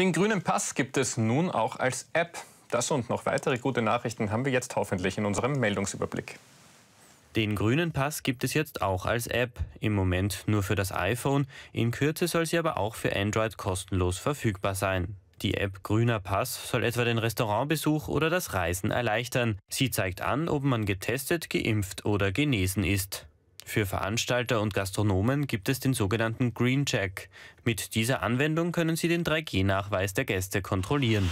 Den grünen Pass gibt es nun auch als App. Das und noch weitere gute Nachrichten haben wir jetzt hoffentlich in unserem Meldungsüberblick. Den grünen Pass gibt es jetzt auch als App, im Moment nur für das iPhone, in Kürze soll sie aber auch für Android kostenlos verfügbar sein. Die App Grüner Pass soll etwa den Restaurantbesuch oder das Reisen erleichtern. Sie zeigt an, ob man getestet, geimpft oder genesen ist. Für Veranstalter und Gastronomen gibt es den sogenannten Green Check. Mit dieser Anwendung können Sie den 3G-Nachweis der Gäste kontrollieren.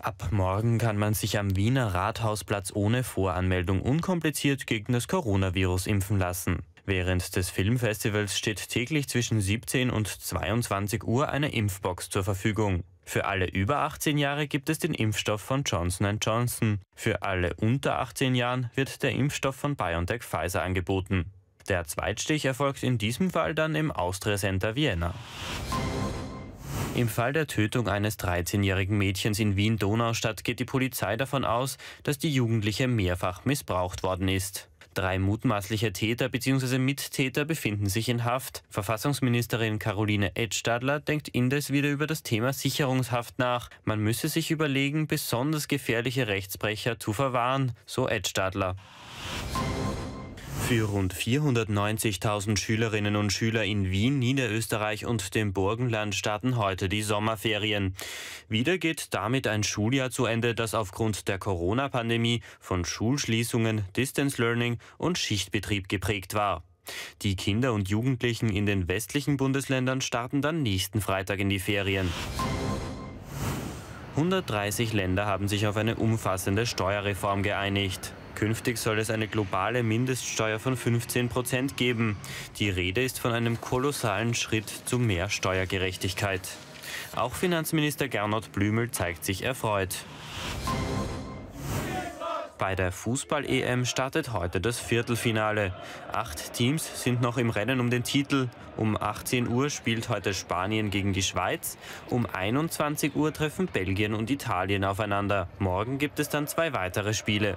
Ab morgen kann man sich am Wiener Rathausplatz ohne Voranmeldung unkompliziert gegen das Coronavirus impfen lassen. Während des Filmfestivals steht täglich zwischen 17 und 22 Uhr eine Impfbox zur Verfügung. Für alle über 18 Jahre gibt es den Impfstoff von Johnson Johnson. Für alle unter 18 Jahren wird der Impfstoff von BioNTech Pfizer angeboten. Der Zweitstich erfolgt in diesem Fall dann im Austria Center Vienna. Im Fall der Tötung eines 13-jährigen Mädchens in Wien-Donaustadt geht die Polizei davon aus, dass die Jugendliche mehrfach missbraucht worden ist. Drei mutmaßliche Täter bzw. Mittäter befinden sich in Haft. Verfassungsministerin Caroline Edtstadler denkt indes wieder über das Thema Sicherungshaft nach. Man müsse sich überlegen, besonders gefährliche Rechtsbrecher zu verwahren, so Edtstadler. Für rund 490.000 Schülerinnen und Schüler in Wien, Niederösterreich und dem Burgenland starten heute die Sommerferien. Wieder geht damit ein Schuljahr zu Ende, das aufgrund der Corona-Pandemie von Schulschließungen, Distance Learning und Schichtbetrieb geprägt war. Die Kinder und Jugendlichen in den westlichen Bundesländern starten dann nächsten Freitag in die Ferien. 130 Länder haben sich auf eine umfassende Steuerreform geeinigt. Künftig soll es eine globale Mindeststeuer von 15 Prozent geben. Die Rede ist von einem kolossalen Schritt zu mehr Steuergerechtigkeit. Auch Finanzminister Gernot Blümel zeigt sich erfreut. Bei der Fußball-EM startet heute das Viertelfinale. Acht Teams sind noch im Rennen um den Titel. Um 18 Uhr spielt heute Spanien gegen die Schweiz. Um 21 Uhr treffen Belgien und Italien aufeinander. Morgen gibt es dann zwei weitere Spiele.